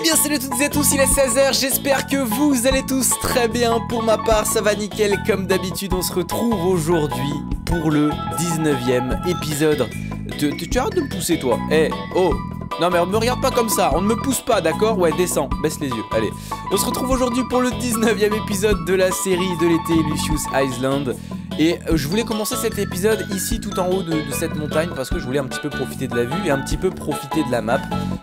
Eh bien salut à toutes et à tous, il est 16h, j'espère que vous allez tous très bien. Pour ma part, ça va nickel comme d'habitude. On se retrouve aujourd'hui pour le 19ème épisode de... Tu arrêtes de me pousser toi Eh, oh non mais on ne me regarde pas comme ça, on ne me pousse pas, d'accord Ouais, descends, baisse les yeux, allez. On se retrouve aujourd'hui pour le 19ème épisode de la série de l'été Lucius Island. Et euh, je voulais commencer cet épisode ici tout en haut de, cette montagne parce que je voulais un petit peu profiter de la vue et un petit peu profiter de la map.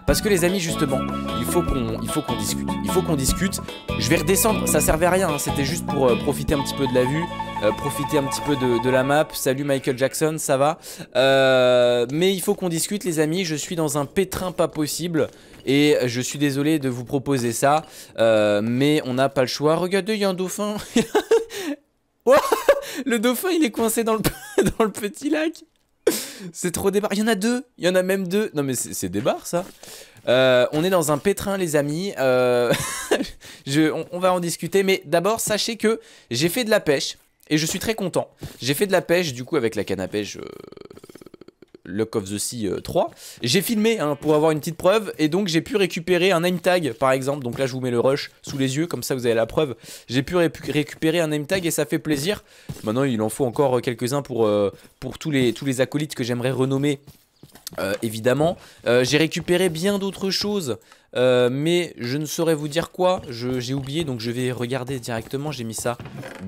Parce que les amis justement, il faut qu'on il discute. Il faut qu'on discute. Je vais redescendre, ça servait à rien, hein. c'était juste pour euh, profiter un petit peu de la vue, euh, profiter un petit peu de, la map. Salut Michael Jackson, ça va Mais il faut qu'on discute les amis, je suis dans un pétrin pas possible. Et je suis désolé de vous proposer ça, mais on n'a pas le choix. Regardez, il y a un dauphin. What Le dauphin, il est coincé dans le, dans le petit lac. C'est trop débarre. Il y en a deux. Il y en a même deux. Non, mais c'est des ça. Euh, on est dans un pétrin, les amis. Euh, on, va en discuter. Mais d'abord, sachez que j'ai fait de la pêche. Et je suis très content. J'ai fait de la pêche, du coup, avec la canne à pêche. Euh, le of the Sea 3. Euh, j'ai filmé hein, pour avoir une petite preuve et donc j'ai pu récupérer un name tag par exemple. Donc là je vous mets le rush sous les yeux comme ça vous avez la preuve. J'ai pu récupérer un name tag et ça fait plaisir. Maintenant il en faut encore euh, quelques-uns pour, euh, pour tous, les, tous les acolytes que j'aimerais renommer évidemment. j'ai récupéré bien d'autres choses, mais je ne saurais vous dire quoi. J'ai oublié, donc je vais regarder directement. J'ai mis ça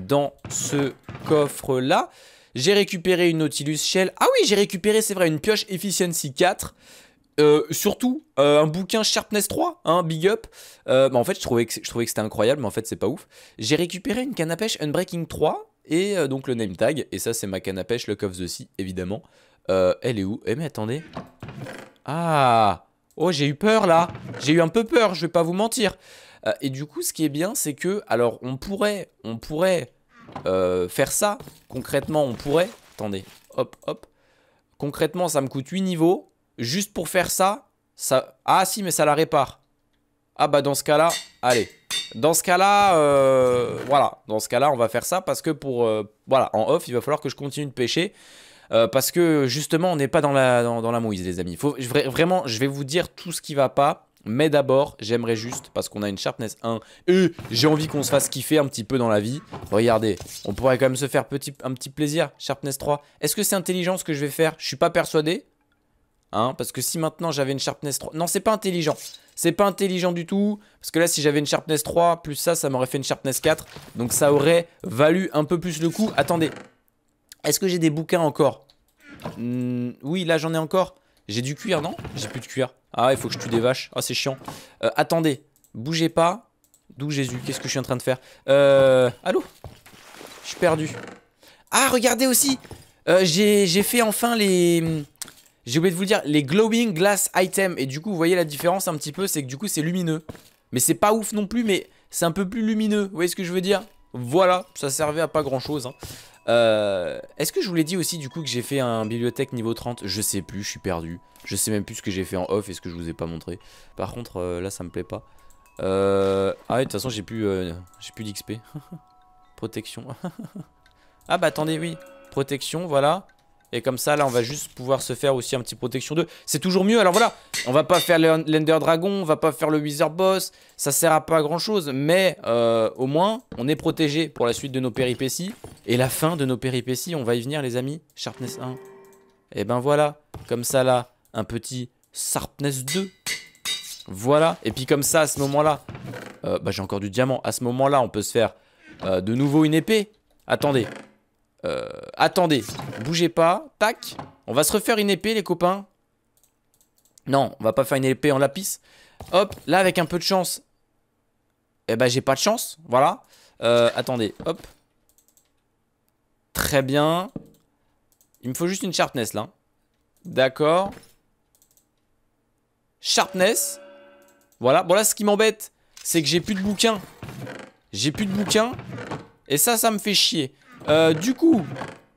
dans ce coffre-là. J'ai récupéré une Nautilus Shell. Ah oui, j'ai récupéré, c'est vrai, une pioche Efficiency 4. Euh, surtout euh, un bouquin Sharpness 3, hein, big up. Euh, bah, en fait, je trouvais que, je trouvais c'était incroyable, mais en fait, c'est pas ouf. J'ai récupéré une canne à pêche Unbreaking 3 et donc le name tag. Et ça, c'est ma canne à pêche, le of the Sea, évidemment. elle est où Eh, mais attendez. Ah Oh, j'ai eu peur là. J'ai eu un peu peur, je vais pas vous mentir. et du coup, ce qui est bien, c'est que, alors, on pourrait, on pourrait euh, faire ça. Concrètement, on pourrait... Attendez, hop, hop. Concrètement, ça me coûte 8 niveaux. Juste pour faire ça, ça... Ah si, mais ça la répare. Ah bah dans ce cas-là, allez. Dans ce cas-là, euh, voilà. Dans ce cas-là, on va faire ça parce que pour... Euh, voilà, en off, il va falloir que je continue de pêcher. parce que justement, on n'est pas dans la, dans, la mouise, les amis. Faut, vraiment, je vais vous dire tout ce qui va pas. Mais d'abord, j'aimerais juste, parce qu'on a une sharpness 1, et j'ai envie qu'on se fasse kiffer un petit peu dans la vie. Regardez, on pourrait quand même se faire petit, un petit plaisir. Sharpness 3. Est-ce que c'est intelligent ce que je vais faire Je suis pas persuadé. Hein, parce que si maintenant j'avais une sharpness 3... Non, c'est pas intelligent. C'est pas intelligent du tout. Parce que là, si j'avais une sharpness 3, plus ça, ça m'aurait fait une sharpness 4. Donc ça aurait valu un peu plus le coup. Attendez. Est-ce que j'ai des bouquins encore hmm, Oui, là j'en ai encore. J'ai du cuir, non J'ai plus de cuir. Ah, il faut que je tue des vaches. Ah, c'est chiant. Euh, attendez, bougez pas. D'où Jésus Qu'est-ce que je suis en train de faire Euh... Allô Je suis perdu. Ah, regardez aussi euh, J'ai fait enfin les... J'ai oublié de vous le dire, les glowing glass items. Et du coup, vous voyez la différence un petit peu, c'est que du coup, c'est lumineux. Mais c'est pas ouf non plus, mais c'est un peu plus lumineux. Vous voyez ce que je veux dire voilà, ça servait à pas grand chose. Hein. Euh, est-ce que je vous l'ai dit aussi du coup que j'ai fait un bibliothèque niveau 30 Je sais plus, je suis perdu. Je sais même plus ce que j'ai fait en off et ce que je vous ai pas montré. Par contre, euh, là ça me plaît pas. Euh... Ah oui de toute façon j'ai plus, euh, j'ai plus d'XP. Protection. ah bah attendez, oui. Protection, voilà. Et comme ça, là, on va juste pouvoir se faire aussi un petit protection 2. C'est toujours mieux. Alors voilà, on va pas faire l'Ender Dragon, on va pas faire le Wizard Boss. Ça sert à pas grand chose. Mais euh, au moins, on est protégé pour la suite de nos péripéties. Et la fin de nos péripéties, on va y venir, les amis. Sharpness 1. Et ben voilà. Comme ça, là, un petit Sharpness 2. Voilà. Et puis comme ça, à ce moment-là, euh, bah, j'ai encore du diamant. À ce moment-là, on peut se faire euh, de nouveau une épée. Attendez, euh, attendez, bougez pas. Tac. On va se refaire une épée, les copains. Non, on va pas faire une épée en lapis. Hop, là, avec un peu de chance. Eh ben, j'ai pas de chance. Voilà. Euh, attendez, hop. Très bien. Il me faut juste une sharpness, là. D'accord. Sharpness. Voilà. Bon, là, ce qui m'embête, c'est que j'ai plus de bouquins. J'ai plus de bouquins. Et ça, ça me fait chier. Euh, du coup,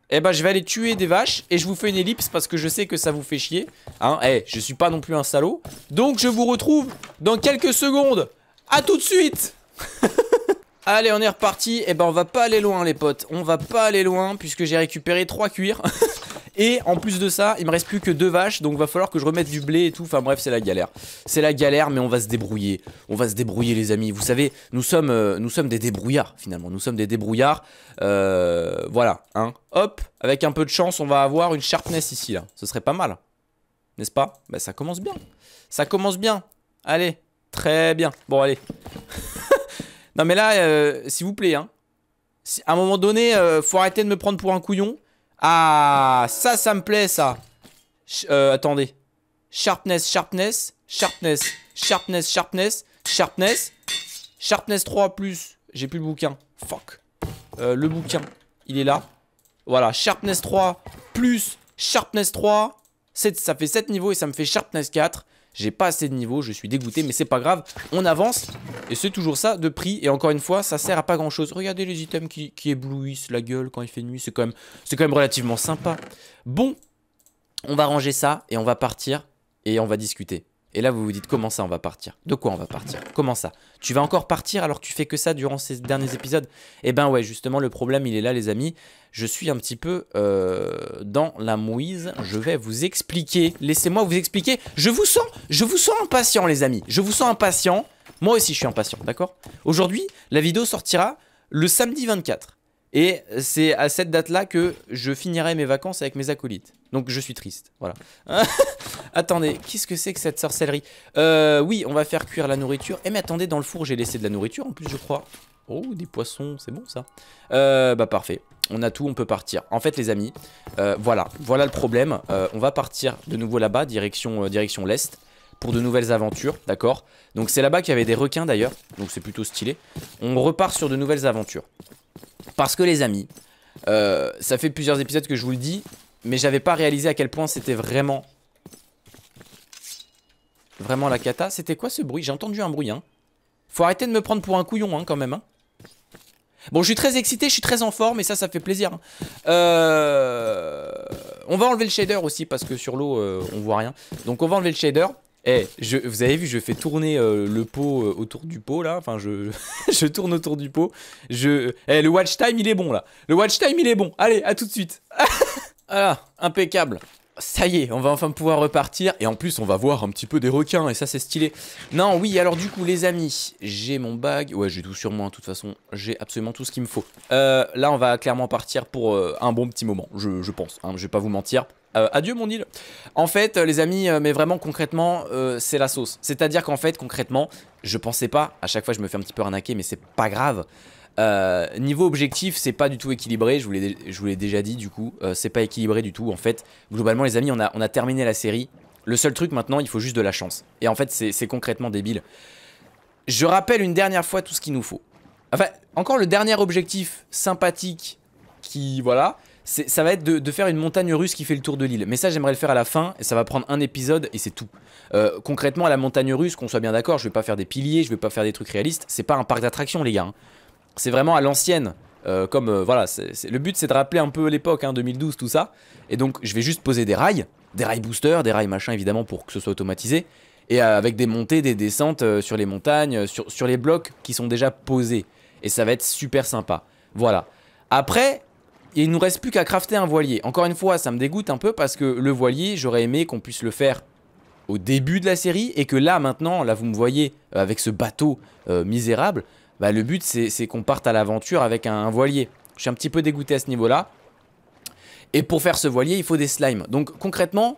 eh ben, je vais aller tuer des vaches et je vous fais une ellipse parce que je sais que ça vous fait chier. Hein, eh, je suis pas non plus un salaud. Donc, je vous retrouve dans quelques secondes. A tout de suite Allez, on est reparti. Eh ben, on va pas aller loin, les potes. On va pas aller loin puisque j'ai récupéré trois cuirs. Et en plus de ça, il me reste plus que deux vaches, donc il va falloir que je remette du blé et tout. Enfin bref, c'est la galère. C'est la galère, mais on va se débrouiller. On va se débrouiller, les amis. Vous savez, nous sommes, euh, nous sommes des débrouillards, finalement. Nous sommes des débrouillards. Euh, voilà, hein. Hop, avec un peu de chance, on va avoir une sharpness ici, là. Ce serait pas mal, n'est-ce pas Bah ça commence bien. Ça commence bien. Allez, très bien. Bon, allez. non mais là, euh, s'il vous plaît, hein. à un moment donné, faut arrêter de me prendre pour un couillon. Ah, ça, ça me plaît, ça. euh, attendez. Sharpness, sharpness, sharpness, sharpness, sharpness, sharpness. Sharpness 3 plus. J'ai plus le bouquin. Fuck. Euh, le bouquin, il est là. Voilà, sharpness 3 plus sharpness 3. Ça fait 7 niveaux et ça me fait sharpness 4. J'ai pas assez de niveau, je suis dégoûté, mais c'est pas grave. On avance, et c'est toujours ça de prix. Et encore une fois, ça sert à pas grand chose. Regardez les items qui, éblouissent la gueule quand il fait nuit, c'est quand, quand même relativement sympa. Bon, on va ranger ça, et on va partir, et on va discuter. Et là, vous vous dites comment ça on va partir De quoi on va partir Comment ça Tu vas encore partir alors que tu fais que ça durant ces derniers épisodes Eh ben ouais, justement, le problème, il est là, les amis. Je suis un petit peu euh, dans la mouise. Je vais vous expliquer. Laissez-moi vous expliquer. Je vous sens, je vous sens impatient, les amis. Je vous sens impatient. Moi aussi, je suis impatient, d'accord Aujourd'hui, la vidéo sortira le samedi 24. Et c'est à cette date-là que je finirai mes vacances avec mes acolytes. Donc je suis triste, voilà. attendez, qu'est-ce que c'est que cette sorcellerie euh, Oui, on va faire cuire la nourriture. Eh mais attendez, dans le four, j'ai laissé de la nourriture en plus, je crois. Oh, des poissons, c'est bon ça. Euh, bah parfait, on a tout, on peut partir. En fait les amis, euh, voilà, voilà le problème. Euh, on va partir de nouveau là-bas, direction, euh, direction l'est pour de nouvelles aventures, d'accord Donc c'est là-bas qu'il y avait des requins d'ailleurs, donc c'est plutôt stylé. On repart sur de nouvelles aventures. Parce que les amis, euh, ça fait plusieurs épisodes que je vous le dis, mais j'avais pas réalisé à quel point c'était vraiment... Vraiment la cata. C'était quoi ce bruit J'ai entendu un bruit, hein. Faut arrêter de me prendre pour un couillon, hein, quand même, hein. Bon, je suis très excité, je suis très en forme et ça, ça fait plaisir. Hein. Euh, on va enlever le shader aussi parce que sur l'eau, euh, on voit rien. Donc on va enlever le shader. Eh, je vous avez vu, je fais tourner euh, le pot euh, autour du pot là. Enfin, je, tourne autour du pot. Je, eh, le watch time il est bon là. Le watch time il est bon. Allez, à tout de suite. ah, impeccable. Ça y est, on va enfin pouvoir repartir. Et en plus, on va voir un petit peu des requins. Et ça, c'est stylé. Non, oui, alors du coup, les amis, j'ai mon bag. Ouais, j'ai tout sur moi. Hein, de toute façon, j'ai absolument tout ce qu'il me faut. Euh, là, on va clairement partir pour un bon petit moment. Je, je pense. Hein. je vais pas vous mentir. Euh, adieu mon île. En fait, euh, les amis, euh, mais vraiment concrètement, c'est la sauce. C'est-à-dire qu'en fait, concrètement, je pensais pas. À chaque fois, je me fais un petit peu arnaquer, mais c'est pas grave. niveau objectif, c'est pas du tout équilibré. Je vous l'ai, je vous déjà dit. Du coup, c'est pas équilibré du tout. En fait, globalement, les amis, on a, on a terminé la série. Le seul truc maintenant, il faut juste de la chance. Et en fait, c'est concrètement débile. Je rappelle une dernière fois tout ce qu'il nous faut. Enfin, encore le dernier objectif sympathique qui, voilà, ça va être de, faire une montagne russe qui fait le tour de l'île. Mais ça, j'aimerais le faire à la fin, et ça va prendre un épisode, et c'est tout. Euh, concrètement, à la montagne russe, qu'on soit bien d'accord, je vais pas faire des piliers, je vais pas faire des trucs réalistes, c'est pas un parc d'attractions, les gars. Hein. C'est vraiment à l'ancienne. Euh, comme euh, voilà, c'est le but c'est de rappeler un peu l'époque, 2012, hein, tout ça. Et donc, je vais juste poser des rails, des rails boosters, des rails machin évidemment pour que ce soit automatisé, et avec des montées, des descentes sur les montagnes, sur, sur les blocs qui sont déjà posés. Et ça va être super sympa. Voilà. Après, et il nous reste plus qu'à crafter un voilier. Encore une fois, ça me dégoûte un peu parce que le voilier, j'aurais aimé qu'on puisse le faire au début de la série et que là maintenant, là vous me voyez euh, avec ce bateau euh, misérable, bah, le but c'est qu'on parte à l'aventure avec un, un, voilier. Je suis un petit peu dégoûté à ce niveau-là. Et pour faire ce voilier, il faut des slimes. Donc concrètement,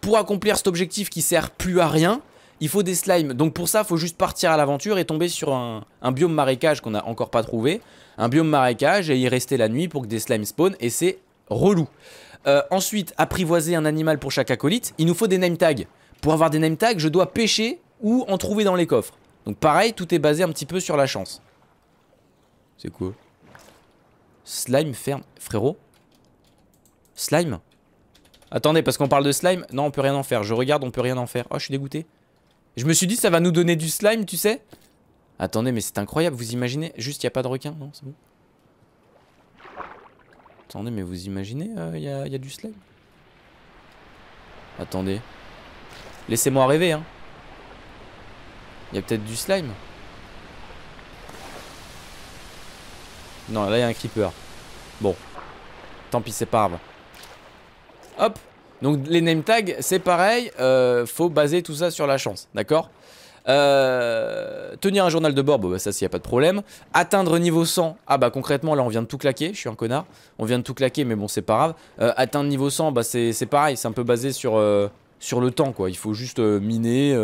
pour accomplir cet objectif qui sert plus à rien, il faut des slimes. Donc pour ça, il faut juste partir à l'aventure et tomber sur un, biome marécage qu'on n'a encore pas trouvé. Un biome marécage et y rester la nuit pour que des slimes spawn et c'est relou. Euh, ensuite, apprivoiser un animal pour chaque acolyte. Il nous faut des name tags. Pour avoir des name tags, je dois pêcher ou en trouver dans les coffres. Donc pareil, tout est basé un petit peu sur la chance. C'est quoi Slime ferme. Frérot Slime Attendez, parce qu'on parle de slime. Non, on peut rien en faire. Je regarde, on peut rien en faire. Oh, je suis dégoûté. Je me suis dit, ça va nous donner du slime, tu sais. Attendez, mais c'est incroyable, vous imaginez Juste, il n'y a pas de requin, non C'est bon Attendez, mais vous imaginez, euh, il y, a, y, a, du slime Attendez. Laissez-moi rêver, hein. Il y a peut-être du slime. Non, là, il y a un creeper. Bon. Tant pis, c'est pas grave. Hop donc les name tags, c'est pareil, euh, faut baser tout ça sur la chance, d'accord euh, tenir un journal de bord, bah, ça s'il n'y a pas de problème. Atteindre niveau 100, ah bah concrètement là on vient de tout claquer, je suis un connard. On vient de tout claquer mais bon c'est pas grave. Euh, atteindre niveau 100, bah c'est pareil, c'est un peu basé sur, sur le temps quoi. Il faut juste miner,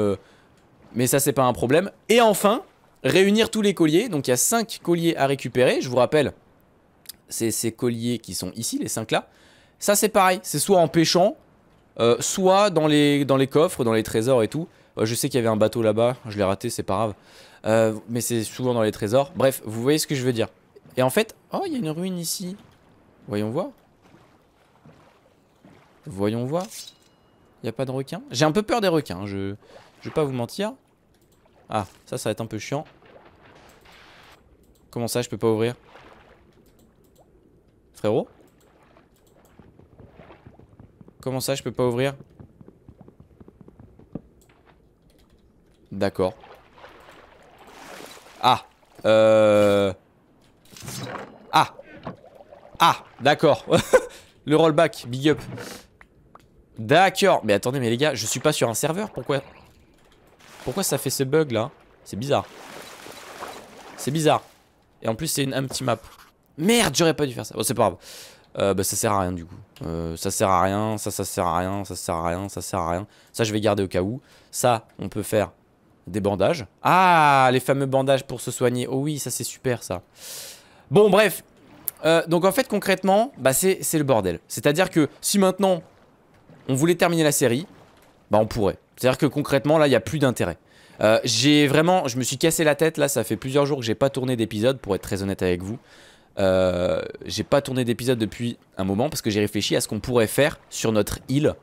mais ça c'est pas un problème. Et enfin, réunir tous les colliers, donc il y a 5 colliers à récupérer, je vous rappelle, c'est ces colliers qui sont ici, les 5 là. Ça c'est pareil, c'est soit en pêchant, euh, soit dans les, dans les coffres, dans les trésors et tout. Euh, je sais qu'il y avait un bateau là-bas, je l'ai raté, c'est pas grave. Euh, mais c'est souvent dans les trésors. Bref, vous voyez ce que je veux dire. Et en fait, oh, il y a une ruine ici. Voyons voir. Voyons voir. Il n'y a pas de requins. J'ai un peu peur des requins, hein, je, ne vais pas vous mentir. Ah, ça, ça va être un peu chiant. Comment ça, je peux pas ouvrir Frérot Comment ça, je peux pas ouvrir D'accord. Ah. Euh... Ah. Ah, d'accord. le rollback, big up. D'accord. Mais attendez, mais les gars, je suis pas sur un serveur. Pourquoi Pourquoi ça fait ce bug là C'est bizarre. C'est bizarre. Et en plus, c'est une empty map. Merde, j'aurais pas dû faire ça. Bon, c'est pas grave. Euh, bah, ça sert à rien du coup. Euh, ça sert à rien, ça, ça sert à rien, ça sert à rien, ça sert à rien. Ça, je vais garder au cas où. Ça, on peut faire des bandages. Ah, les fameux bandages pour se soigner. Oh oui, ça, c'est super, ça. Bon, bref. Euh, donc, en fait, concrètement, bah, c'est le bordel. C'est-à-dire que si maintenant, on voulait terminer la série, bah, on pourrait. C'est-à-dire que concrètement, là, il n'y a plus d'intérêt. j'ai vraiment, je me suis cassé la tête là, ça fait plusieurs jours que j'ai pas tourné d'épisode pour être très honnête avec vous. Euh, j'ai pas tourné d'épisode depuis un moment parce que j'ai réfléchi à ce qu'on pourrait faire sur notre île.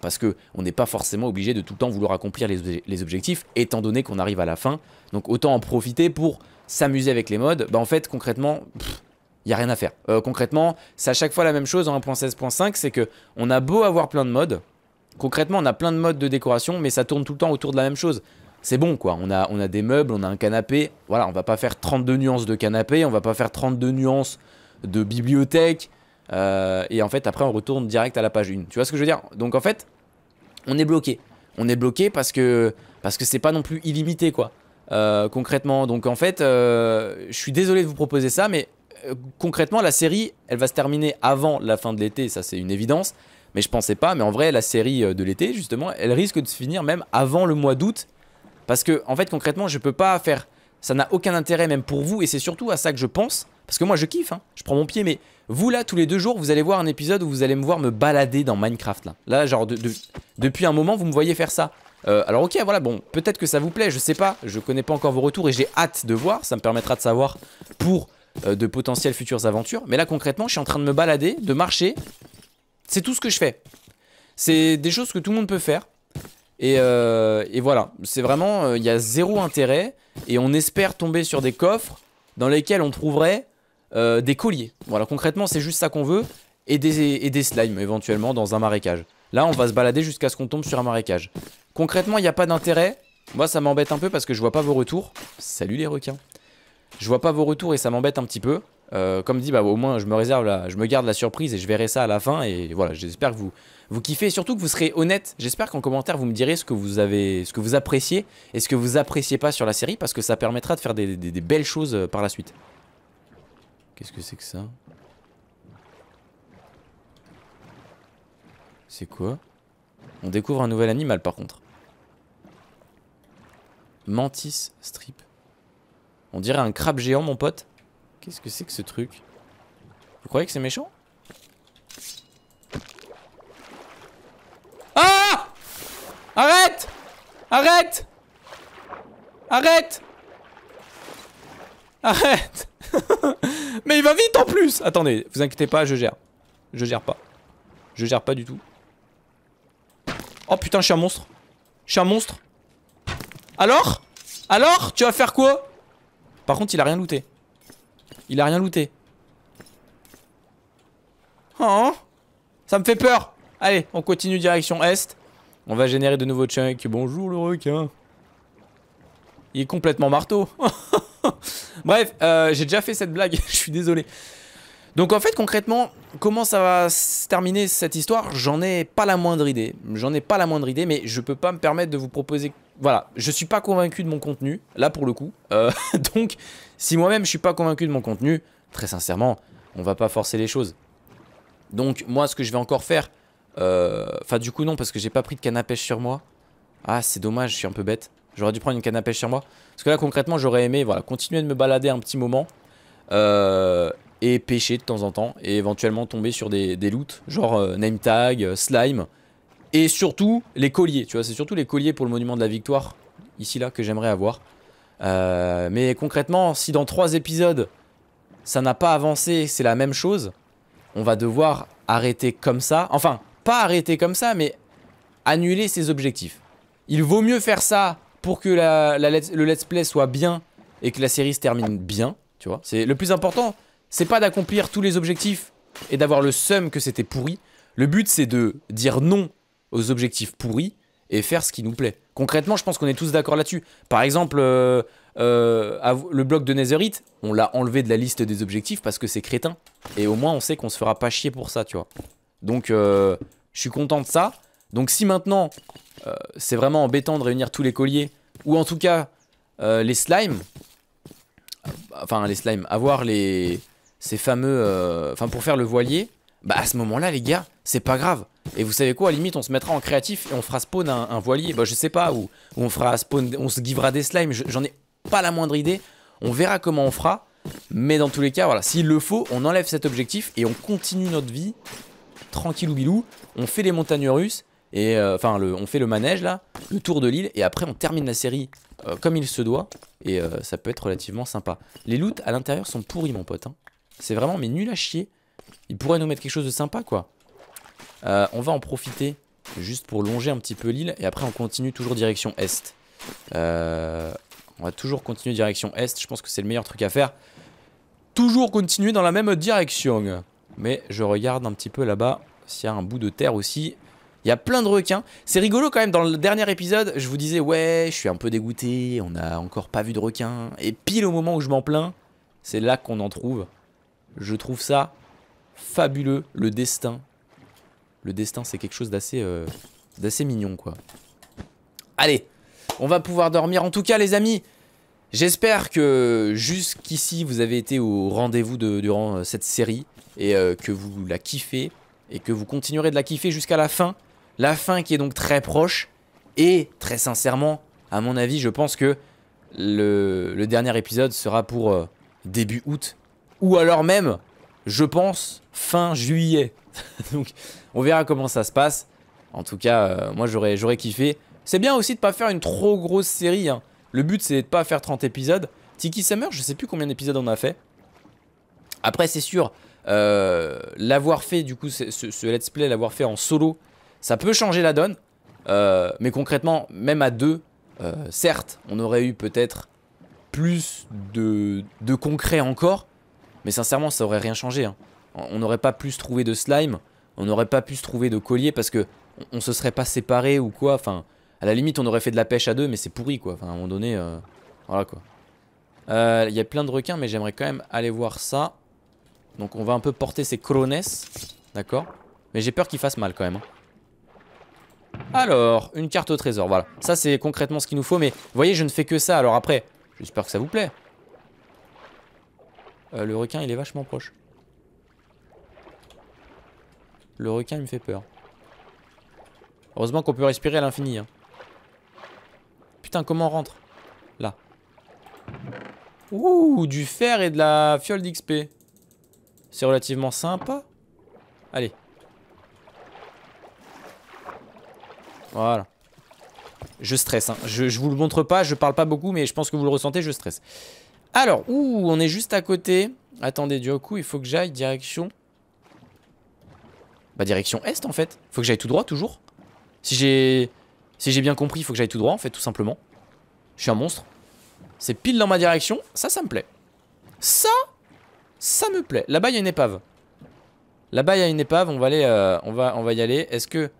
Parce que on n'est pas forcément obligé de tout le temps vouloir accomplir les, objectifs, étant donné qu'on arrive à la fin. Donc autant en profiter pour s'amuser avec les modes. Bah en fait, concrètement, il n'y a rien à faire. Euh, concrètement, c'est à chaque fois la même chose en 1.16.5, c'est que on a beau avoir plein de modes. Concrètement, on a plein de modes de décoration, mais ça tourne tout le temps autour de la même chose c'est bon quoi. On a, on a des meubles, on a un canapé. Voilà, on va pas faire 32 nuances de canapé, on va pas faire 32 nuances de bibliothèque. Euh, et en fait, après, on retourne direct à la page 1. Tu vois ce que je veux dire Donc en fait, on est bloqué. On est bloqué parce que parce que c'est pas non plus illimité quoi. Euh, concrètement, donc en fait, euh, je suis désolé de vous proposer ça, mais concrètement, la série, elle va se terminer avant la fin de l'été, ça c'est une évidence. Mais je pensais pas, mais en vrai, la série de l'été, justement, elle risque de se finir même avant le mois d'août parce que, en fait, concrètement, je peux pas faire. Ça n'a aucun intérêt, même pour vous. Et c'est surtout à ça que je pense. Parce que moi, je kiffe. Hein. Je prends mon pied, mais vous, là, tous les deux jours, vous allez voir un épisode où vous allez me voir me balader dans Minecraft. Là, là genre, depuis un moment, vous me voyez faire ça. Euh, alors ok voilà bon peut-être que ça vous plaît je sais pas je connais pas encore vos retours et j'ai hâte de voir ça me permettra de savoir pour euh, de potentielles futures aventures mais là concrètement je suis en train de me balader de marcher c'est tout ce que je fais c'est des choses que tout le monde peut faire euh, et, voilà, c'est vraiment, euh, il y a zéro intérêt et on espère tomber sur des coffres dans lesquels on trouverait euh, des colliers. Voilà, concrètement, c'est juste ça qu'on veut et des, et des slimes éventuellement dans un marécage. Là, on va se balader jusqu'à ce qu'on tombe sur un marécage. Concrètement, il n'y a pas d'intérêt. Moi, ça m'embête un peu parce que je vois pas vos retours. Salut les requins. Je vois pas vos retours et ça m'embête un petit peu. Euh, comme dit, bah, au moins, je me réserve, la, je me garde la surprise et je verrai ça à la fin. Et voilà, j'espère que vous, vous kiffez, surtout que vous serez honnête. J'espère qu'en commentaire, vous me direz ce que vous avez, ce que vous appréciez et ce que vous appréciez pas sur la série, parce que ça permettra de faire des belles choses euh, par la suite. Qu'est-ce que c'est que ça C'est quoi On découvre un nouvel animal, par contre. Mantis strip. On dirait un crabe géant, mon pote. Qu'est-ce que c'est que ce truc Vous croyez que c'est méchant Ah Arrête Arrête Arrête Arrête Mais il va vite en plus Attendez, vous inquiétez pas, je gère. Je gère pas. Je gère pas du tout. Oh putain, je suis un monstre. Je suis un monstre. Alors Alors Tu vas faire quoi Par contre, il a rien looté. Il a rien looté. Oh Ça me fait peur Allez, on continue direction est. On va générer de nouveaux chunks. Bonjour le requin. Il est complètement marteau. Bref, euh, j'ai déjà fait cette blague, je suis désolé. Donc en fait concrètement, comment ça va se terminer cette histoire, j'en ai pas la moindre idée. J'en ai pas la moindre idée, mais je peux pas me permettre de vous proposer voilà, je suis pas convaincu de mon contenu, là pour le coup. Euh, donc, si moi-même je suis pas convaincu de mon contenu, très sincèrement, on va pas forcer les choses. Donc, moi, ce que je vais encore faire, euh, enfin, du coup, non, parce que j'ai pas pris de canne à pêche sur moi. Ah, c'est dommage, je suis un peu bête. J'aurais dû prendre une canne à pêche sur moi. Parce que là, concrètement, j'aurais aimé voilà, continuer de me balader un petit moment. Euh, et pêcher de temps en temps. Et éventuellement tomber sur des, des loots, genre name tag, slime. Et surtout, les colliers, tu vois, c'est surtout les colliers pour le monument de la victoire, ici là, que j'aimerais avoir. Euh, mais concrètement, si dans trois épisodes, ça n'a pas avancé, c'est la même chose, on va devoir arrêter comme ça. Enfin, pas arrêter comme ça, mais annuler ses objectifs. Il vaut mieux faire ça pour que la, le let's play soit bien et que la série se termine bien, tu vois. C'est le plus important, c'est pas d'accomplir tous les objectifs et d'avoir le seum que c'était pourri. Le but c'est de dire non aux objectifs pourris et faire ce qui nous plaît. Concrètement, je pense qu'on est tous d'accord là-dessus. Par exemple, euh, euh, le bloc de Netherite, on l'a enlevé de la liste des objectifs parce que c'est crétin. Et au moins, on sait qu'on se fera pas chier pour ça, tu vois. Donc, euh, je suis content de ça. Donc, si maintenant, c'est vraiment embêtant de réunir tous les colliers, ou en tout cas, les slimes, enfin, les slimes, avoir les, ces fameux, enfin, pour faire le voilier, bah, à ce moment-là, les gars, c'est pas grave. Et vous savez quoi, à limite, on se mettra en créatif et on fera spawn un, voilier, bah je sais pas, ou, on fera spawn, on se givra des slimes, j'en ai pas la moindre idée. On verra comment on fera, mais dans tous les cas, voilà, s'il le faut, on enlève cet objectif et on continue notre vie, tranquille ou bilou, on fait les montagnes russes, et euh, enfin, le, on fait le manège là, le tour de l'île, et après on termine la série euh, comme il se doit, et euh, ça peut être relativement sympa. Les loots à l'intérieur sont pourris, mon pote, hein. c'est vraiment mais nul à chier. Ils pourraient nous mettre quelque chose de sympa, quoi. Euh, on va en profiter juste pour longer un petit peu l'île. Et après, on continue toujours direction est. Euh, on va toujours continuer direction est. Je pense que c'est le meilleur truc à faire. Toujours continuer dans la même direction. Mais je regarde un petit peu là-bas s'il y a un bout de terre aussi. Il y a plein de requins. C'est rigolo quand même. Dans le dernier épisode, je vous disais, ouais, je suis un peu dégoûté. On n'a encore pas vu de requins. Et pile au moment où je m'en plains, c'est là qu'on en trouve. Je trouve ça fabuleux, le destin le destin, c'est quelque chose d'assez euh, d'assez mignon, quoi. Allez, on va pouvoir dormir. En tout cas, les amis, j'espère que jusqu'ici, vous avez été au rendez-vous durant euh, cette série et euh, que vous la kiffez et que vous continuerez de la kiffer jusqu'à la fin. La fin qui est donc très proche et très sincèrement, à mon avis, je pense que le, dernier épisode sera pour début août ou alors même je pense, fin juillet. Donc, on verra comment ça se passe. En tout cas, euh, moi, j'aurais kiffé. C'est bien aussi de ne pas faire une trop grosse série. Hein. Le but, c'est de ne pas faire 30 épisodes. Tiki Summer, je sais plus combien d'épisodes on a fait. Après, c'est sûr, euh, l'avoir fait, du coup, ce, let's play, l'avoir fait en solo, ça peut changer la donne. Euh, mais concrètement, même à deux, certes, on aurait eu peut-être plus de, de concret encore. Mais sincèrement, ça aurait rien changé. Hein. On n'aurait pas pu se trouver de slime, on n'aurait pas pu se trouver de collier parce que on, se serait pas séparés ou quoi. Enfin, à la limite, on aurait fait de la pêche à deux, mais c'est pourri quoi. Enfin, à un moment donné, euh, voilà quoi. Euh, il y a plein de requins, mais j'aimerais quand même aller voir ça. Donc on va un peu porter ces crones, d'accord Mais j'ai peur qu'ils fassent mal quand même. Hein. Alors, une carte au trésor, voilà. Ça, c'est concrètement ce qu'il nous faut, mais vous voyez, je ne fais que ça. Alors après, j'espère que ça vous plaît. Euh, le requin, il est vachement proche. Le requin, il me fait peur. Heureusement qu'on peut respirer à l'infini. Hein. Putain, comment on rentre Là. Ouh, du fer et de la fiole d'XP. C'est relativement sympa. Allez. Voilà. Je stresse. Hein. Je, je vous le montre pas, je parle pas beaucoup, mais je pense que vous le ressentez, je stresse. Alors, ouh, on est juste à côté. Attendez, du coup, il faut que j'aille direction... Bah, direction est, en fait. Faut que j'aille tout droit, toujours. Si j'ai... Si j'ai bien compris, il faut que j'aille tout droit, en fait, tout simplement. Je suis un monstre. C'est pile dans ma direction. Ça, ça me plaît. Ça, ça me plaît. Là-bas, il y a une épave. Là-bas, il y a une épave. On va aller... Euh, on, va, on va y aller. Est-ce que...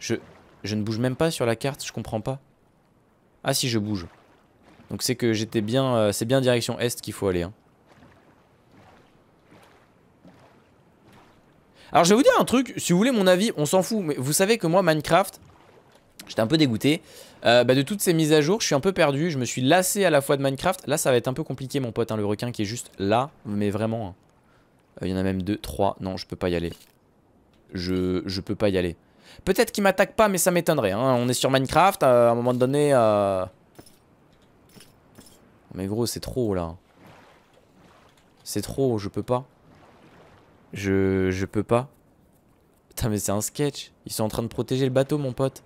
Je... Je ne bouge même pas sur la carte, je comprends pas. Ah si, je bouge. Donc c'est que j'étais bien... Euh, c'est bien direction est qu'il faut aller. Hein. Alors je vais vous dire un truc, si vous voulez mon avis, on s'en fout. Mais vous savez que moi, Minecraft, j'étais un peu dégoûté. Euh, bah, de toutes ces mises à jour, je suis un peu perdu. Je me suis lassé à la fois de Minecraft. Là, ça va être un peu compliqué, mon pote. Hein, le requin qui est juste là, mais vraiment. Hein. Euh, il y en a même deux, trois. Non, je peux pas y aller. Je, je peux pas y aller. Peut-être qu'il m'attaque pas, mais ça m'étonnerait. On est sur Minecraft. à un moment donné... Mais gros, c'est trop là. C'est trop, je peux pas. Je, peux pas. Putain, mais c'est un sketch. Ils sont en train de protéger le bateau, mon pote.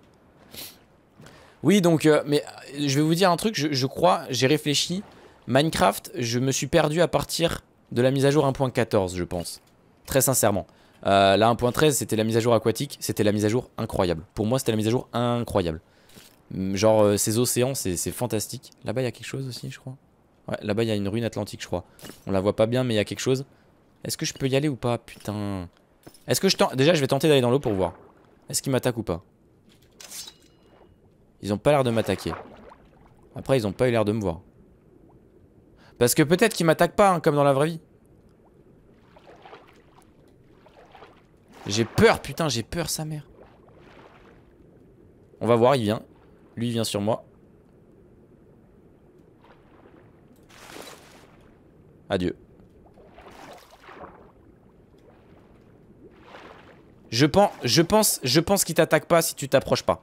Oui, donc, euh, mais je vais vous dire un truc. Je, crois, j'ai réfléchi. Minecraft, je me suis perdu à partir de la mise à jour 1.14, je pense. Très sincèrement. là euh, la 1.13, c'était la mise à jour aquatique. C'était la mise à jour incroyable. Pour moi, c'était la mise à jour incroyable. Mm, genre, euh, ces océans, c'est fantastique. Là-bas, il y a quelque chose aussi, je crois. Ouais, là-bas, il y a une ruine atlantique, je crois. On la voit pas bien, mais il y a quelque chose. Est-ce que je peux y aller ou pas Putain. Est-ce que je tente... Déjà, je vais tenter d'aller dans l'eau pour voir. Est-ce qu'il m'attaque ou pas Ils ont pas l'air de m'attaquer. Après, ils ont pas eu l'air de me voir. Parce que peut-être qu'il m'attaque pas, hein, comme dans la vraie vie. J'ai peur, putain, j'ai peur, sa mère. On va voir, il vient. Lui vient sur moi. Adieu. Je pense, je pense, je pense qu'il t'attaque pas si tu t'approches pas.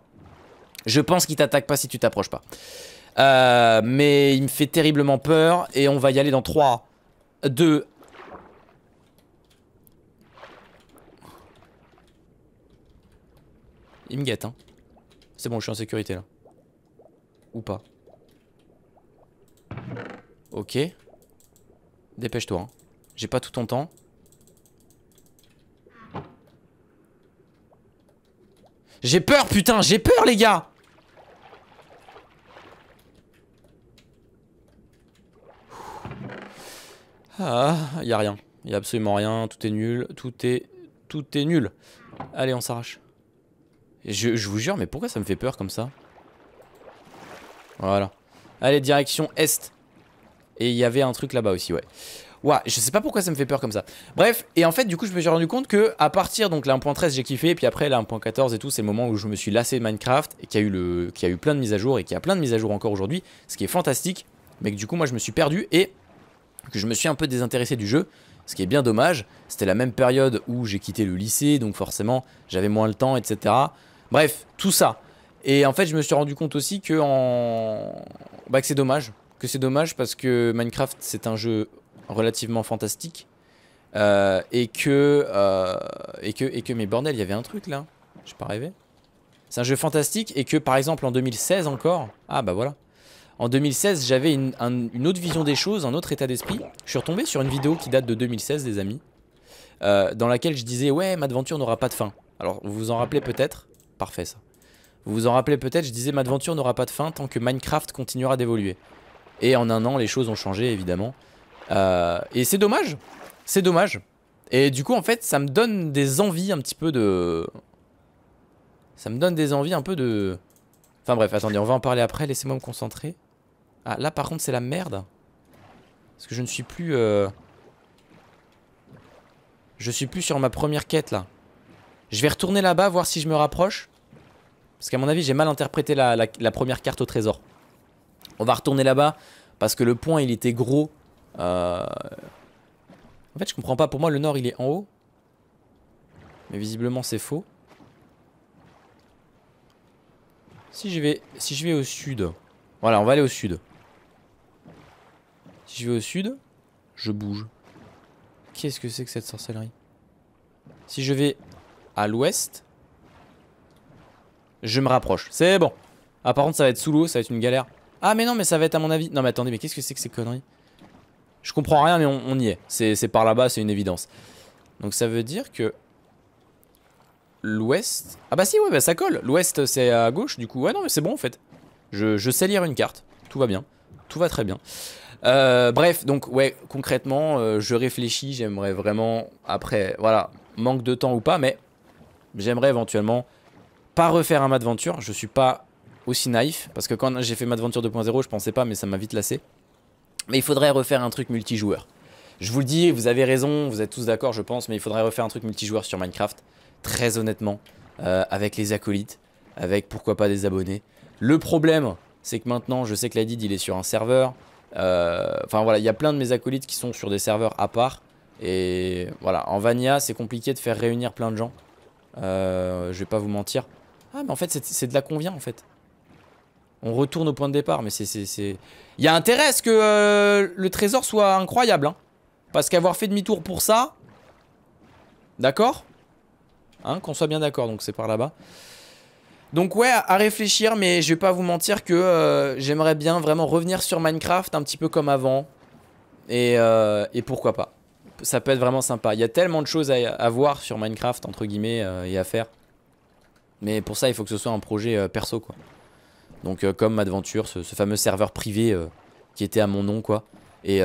Je pense qu'il t'attaque pas si tu t'approches pas. Euh, mais il me fait terriblement peur et on va y aller dans 3, 2... Il me guette, hein. C'est bon, je suis en sécurité, là ou pas Ok. Dépêche-toi. Hein. J'ai pas tout ton temps. J'ai peur, putain, j'ai peur, les gars Ah, y a rien. Y a absolument rien, tout est nul, tout est... Tout est nul. Allez, on s'arrache. Je, je vous jure, mais pourquoi ça me fait peur comme ça voilà. Allez, direction est. Et il y avait un truc là-bas aussi, ouais. Ouais, je sais pas pourquoi ça me fait peur comme ça. Bref, et en fait, du coup, je me suis rendu compte que à partir donc là, 1.13, j'ai kiffé, et puis après là, 1.14 et tout, c'est le moment où je me suis lassé de Minecraft et qui a eu le qui a eu plein de mises à jour et qui a plein de mises à jour encore aujourd'hui, ce qui est fantastique, mais que du coup, moi je me suis perdu et que je me suis un peu désintéressé du jeu, ce qui est bien dommage. C'était la même période où j'ai quitté le lycée, donc forcément, j'avais moins le temps, etc. Bref, tout ça. Et en fait, je me suis rendu compte aussi que, en... bah, c'est dommage. Que c'est dommage parce que Minecraft, c'est un jeu relativement fantastique. Euh, euh, et, que, et, que, mais bordel, il y avait un truc là. Je pas rêvé. C'est un jeu fantastique et que, par exemple, en 2016 encore. Ah bah voilà. En 2016, j'avais une, autre vision des choses, un autre état d'esprit. Je suis retombé sur une vidéo qui date de 2016, des amis. Euh, dans laquelle je disais, ouais, ma aventure n'aura pas de fin. Alors, vous vous en rappelez peut-être Parfait ça. Vous vous en rappelez peut-être, je disais ma aventure n'aura pas de fin tant que Minecraft continuera d'évoluer. Et en un an, les choses ont changé évidemment. Euh, et c'est dommage, c'est dommage. Et du coup, en fait, ça me donne des envies un petit peu de... Ça me donne des envies un peu de... Enfin bref, attendez, on va en parler après, laissez-moi me concentrer. Ah, là par contre, c'est la merde. Parce que je ne suis plus... Euh... Je suis plus sur ma première quête, là. Je vais retourner là-bas, voir si je me rapproche. Parce qu'à mon avis, j'ai mal interprété la, première carte au trésor. On va retourner là-bas, parce que le point, il était gros. Euh, en fait, je comprends pas. Pour moi, le nord, il est en haut. Mais visiblement, c'est faux. Si je vais, si je vais au sud... Voilà, on va aller au sud. Si je vais au sud, je bouge. Qu'est-ce que c'est que cette sorcellerie Si je vais à l'ouest, je me rapproche. C'est bon. Apparemment, ah, ça va être sous l'eau, ça va être une galère. Ah, mais non, mais ça va être à mon avis. Non, mais attendez, mais qu'est-ce que c'est que ces conneries Je comprends rien, mais on, y est. C'est par là-bas, c'est une évidence. Donc ça veut dire que. L'ouest. Ah, bah si, ouais, bah ça colle. L'ouest, c'est à gauche, du coup. Ouais, non, mais c'est bon en fait. Je, sais lire une carte. Tout va bien. Tout va très bien. Euh, bref, donc ouais, concrètement, euh, je réfléchis, j'aimerais vraiment, après, voilà, manque de temps ou pas, mais j'aimerais éventuellement pas refaire un Madventure. Je suis pas aussi naïf. Parce que quand j'ai fait Madventure 2.0, je pensais pas, mais ça m'a vite lassé. Mais il faudrait refaire un truc multijoueur. Je vous le dis, vous avez raison, vous êtes tous d'accord, je pense, mais il faudrait refaire un truc multijoueur sur Minecraft. Très honnêtement, euh, avec les acolytes, avec pourquoi pas des abonnés. Le problème, c'est que maintenant, je sais que l'Adid, il est sur un serveur. Euh, enfin voilà, il y a plein de mes acolytes qui sont sur des serveurs à part. Et voilà, en Vania, c'est compliqué de faire réunir plein de gens. Euh, je vais pas vous mentir. Ah, mais en fait, c'est de la convient, en fait. On retourne au point de départ, mais c'est... Il y a intérêt à ce que euh, le trésor soit incroyable, hein. Parce qu'avoir fait demi-tour pour ça... D'accord Hein, qu'on soit bien d'accord, donc c'est par là-bas. Donc ouais, à réfléchir, mais je vais pas vous mentir que euh, j'aimerais bien vraiment revenir sur Minecraft un petit peu comme avant. Euh, et, pourquoi pas. Ça peut être vraiment sympa. Il y a tellement de choses à, voir sur Minecraft, entre guillemets, et à faire. Mais pour ça, il faut que ce soit un projet euh, perso, quoi. Donc euh, comme Adventure, ce, fameux serveur privé euh, qui était à mon nom, quoi. Et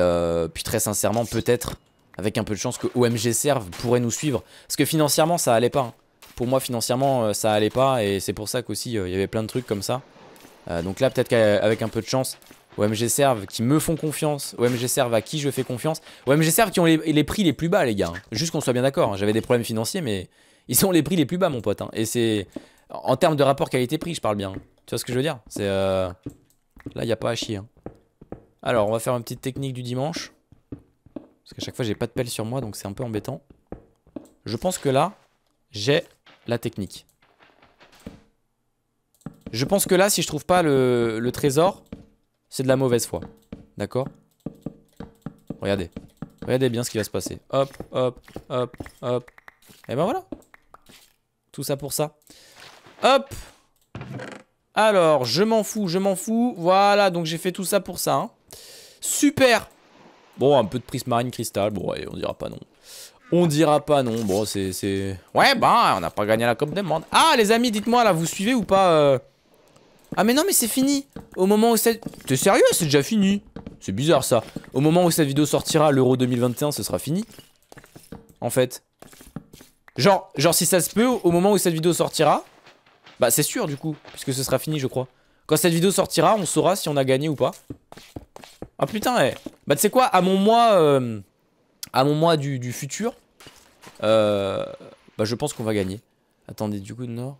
puis très sincèrement, peut-être, avec un peu de chance, que OMG Serve pourrait nous suivre. Parce que financièrement, ça allait pas. Hein. Pour moi, financièrement, ça allait pas. Et c'est pour ça qu'aussi, il y avait plein de trucs comme ça. donc là, peut-être qu'avec un peu de chance, OMG Serve qui me font confiance, OMG Serve à qui je fais confiance, OMG Serve qui ont les, prix les plus bas, les gars. Hein. Juste qu'on soit bien d'accord. Hein. J'avais des problèmes financiers, mais ils sont les prix les plus bas, mon pote. Hein. Et c'est en termes de rapport qualité-prix, je parle bien. Tu vois ce que je veux dire C'est euh, là, il n'y a pas à chier. Hein. Alors, on va faire une petite technique du dimanche. Parce qu'à chaque fois, j'ai pas de pelle sur moi, donc c'est un peu embêtant. Je pense que là, j'ai la technique. Je pense que là, si je trouve pas le, le trésor, c'est de la mauvaise foi. D'accord Regardez. Regardez bien ce qui va se passer. Hop, hop, hop, hop. Et eh ben voilà. Tout ça pour ça. Hop Alors, je m'en fous, je m'en fous. Voilà, donc j'ai fait tout ça pour ça. Hein. Super Bon, un peu de marine cristal. Bon, on dira pas non. On dira pas non. Bon, c'est... Ouais, bah, on n'a pas gagné la Coupe des Monde. Ah, les amis, dites-moi, là, vous suivez ou pas euh Ah, mais non, mais c'est fini Au moment où cette... T'es sérieux C'est déjà fini C'est bizarre, ça. Au moment où cette vidéo sortira, l'Euro 2021, ce sera fini. En fait. Genre, genre si ça se peut, au moment où cette vidéo sortira, bah c'est sûr du coup, puisque ce sera fini je crois. Quand cette vidéo sortira, on saura si on a gagné ou pas. Ah putain, eh. bah tu sais quoi, à mon mois, euh, à mon mois du, futur, euh, bah je pense qu'on va gagner. Attendez, du coup nord,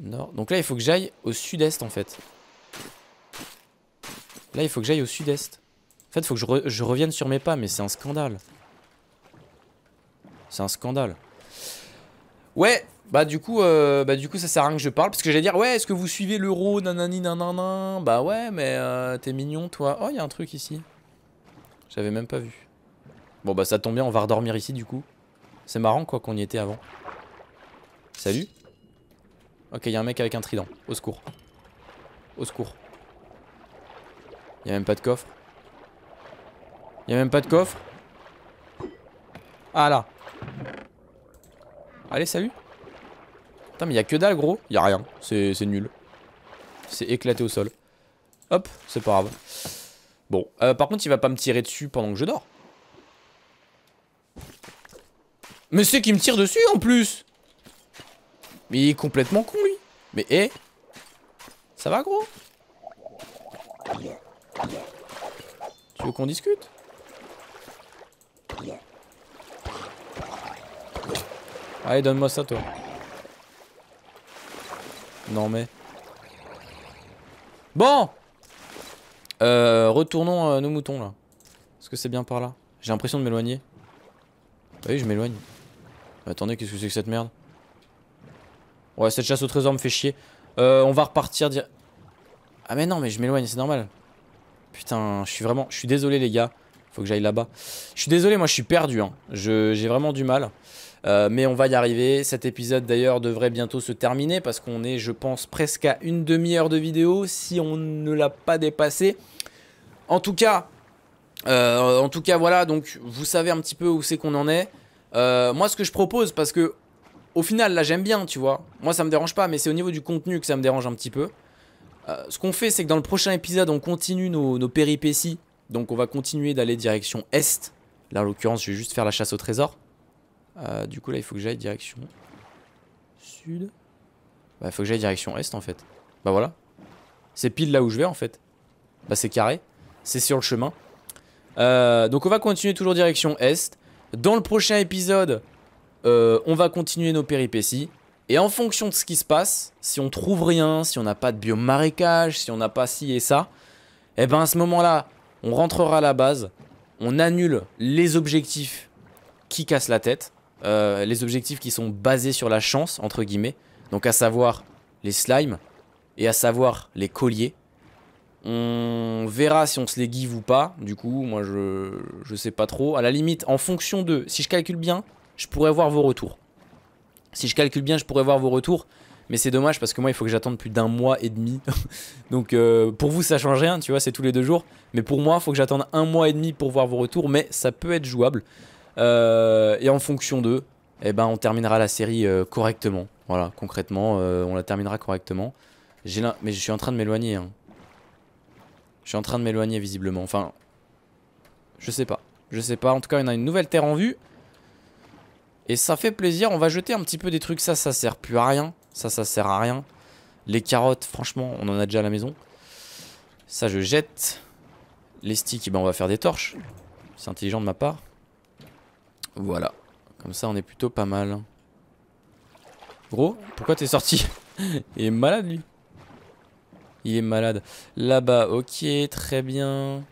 nord. Donc là il faut que j'aille au sud-est en fait. Là il faut que j'aille au sud-est. En fait, faut que je, je revienne sur mes pas, mais c'est un scandale. C'est un scandale. Ouais, bah du coup, euh, bah du coup, ça sert à rien que je parle parce que j'allais dire ouais, est-ce que vous suivez l'euro, nanani, nanana. Bah ouais, mais euh, t'es mignon toi. Oh, il y a un truc ici. J'avais même pas vu. Bon bah ça tombe bien, on va redormir ici du coup. C'est marrant quoi qu'on y était avant. Salut. Ok, il y a un mec avec un trident. Au secours. Au secours. Il y a même pas de coffre. Il y a même pas de coffre. Ah là. Allez, salut. Putain, mais il y a que dalle, gros. Il y a rien. C'est nul. C'est éclaté au sol. Hop, c'est pas grave. Bon, euh, par contre, il va pas me tirer dessus pendant que je dors. Mais c'est qui me tire dessus en plus Mais il est complètement con lui Mais hé eh Ça va gros Tu veux qu'on discute Allez, donne-moi ça, toi. Non, mais... Bon euh, Retournons euh, nos moutons, là. Est-ce que c'est bien par là J'ai l'impression de m'éloigner. Bah oui, je m'éloigne. Attendez, qu'est-ce que c'est que cette merde Ouais, cette chasse au trésor me fait chier. Euh, on va repartir dire... Ah mais non, mais je m'éloigne, c'est normal. Putain, je suis vraiment... Je suis désolé, les gars. Faut que j'aille là-bas. Je suis désolé, moi, je suis perdu. Hein. J'ai vraiment du mal. Euh, mais on va y arriver. Cet épisode d'ailleurs devrait bientôt se terminer parce qu'on est, je pense, presque à une demi-heure de vidéo si on ne l'a pas dépassé. En tout cas, euh, en tout cas, voilà. Donc, vous savez un petit peu où c'est qu'on en est. Euh, moi, ce que je propose, parce que au final, là, j'aime bien, tu vois. Moi, ça me dérange pas, mais c'est au niveau du contenu que ça me dérange un petit peu. ce qu'on fait, c'est que dans le prochain épisode, on continue nos, nos péripéties. Donc, on va continuer d'aller direction Est. Là, en l'occurrence, je vais juste faire la chasse au trésor. Euh, du coup là il faut que j'aille direction sud. Bah, il faut que j'aille direction est en fait. Bah voilà. C'est pile là où je vais en fait. Bah c'est carré. C'est sur le chemin. Euh, donc on va continuer toujours direction est. Dans le prochain épisode, euh, on va continuer nos péripéties. Et en fonction de ce qui se passe, si on trouve rien, si on n'a pas de biomarécage si on n'a pas ci et ça, Et eh ben à ce moment-là, on rentrera à la base, on annule les objectifs qui cassent la tête, euh, les objectifs qui sont basés sur la chance, entre guillemets, donc à savoir les slimes et à savoir les colliers. On verra si on se les give ou pas, du coup, moi je, sais pas trop. À la limite, en fonction de, si je calcule bien, je pourrais voir vos retours. Si je calcule bien, je pourrais voir vos retours. Mais c'est dommage parce que moi, il faut que j'attende plus d'un mois et demi. Donc euh, pour vous, ça change rien, tu vois, c'est tous les deux jours. Mais pour moi, il faut que j'attende un mois et demi pour voir vos retours. Mais ça peut être jouable. Euh, et en fonction d'eux, eh ben, on terminera la série euh, correctement. Voilà, concrètement, euh, on la terminera correctement. Mais je suis en train de m'éloigner. Hein. Je suis en train de m'éloigner visiblement. Enfin, je sais pas. Je sais pas. En tout cas, on a une nouvelle terre en vue. Et ça fait plaisir. On va jeter un petit peu des trucs. Ça, ça sert plus à rien. Ça, ça sert à rien. Les carottes, franchement, on en a déjà à la maison. Ça, je jette. Les sticks, eh ben, on va faire des torches. C'est intelligent de ma part. Voilà. Comme ça, on est plutôt pas mal. Gros, pourquoi t'es sorti Il est malade, lui. Il est malade. Là-bas, ok, très bien.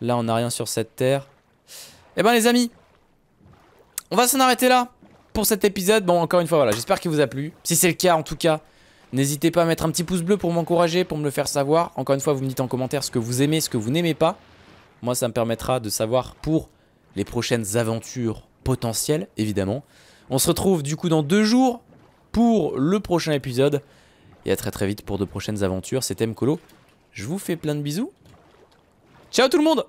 Là, on n'a rien sur cette terre. Eh ben, les amis, on va s'en arrêter là pour cet épisode. Bon, encore une fois, voilà, j'espère qu'il vous a plu. Si c'est le cas, en tout cas, n'hésitez pas à mettre un petit pouce bleu pour m'encourager, pour me le faire savoir. Encore une fois, vous me dites en commentaire ce que vous aimez, ce que vous n'aimez pas. Moi, ça me permettra de savoir pour les prochaines aventures potentielles, évidemment. On se retrouve du coup dans deux jours pour le prochain épisode. Et à très très vite pour de prochaines aventures. C'était Mkolo. Je vous fais plein de bisous. Ciao tout le monde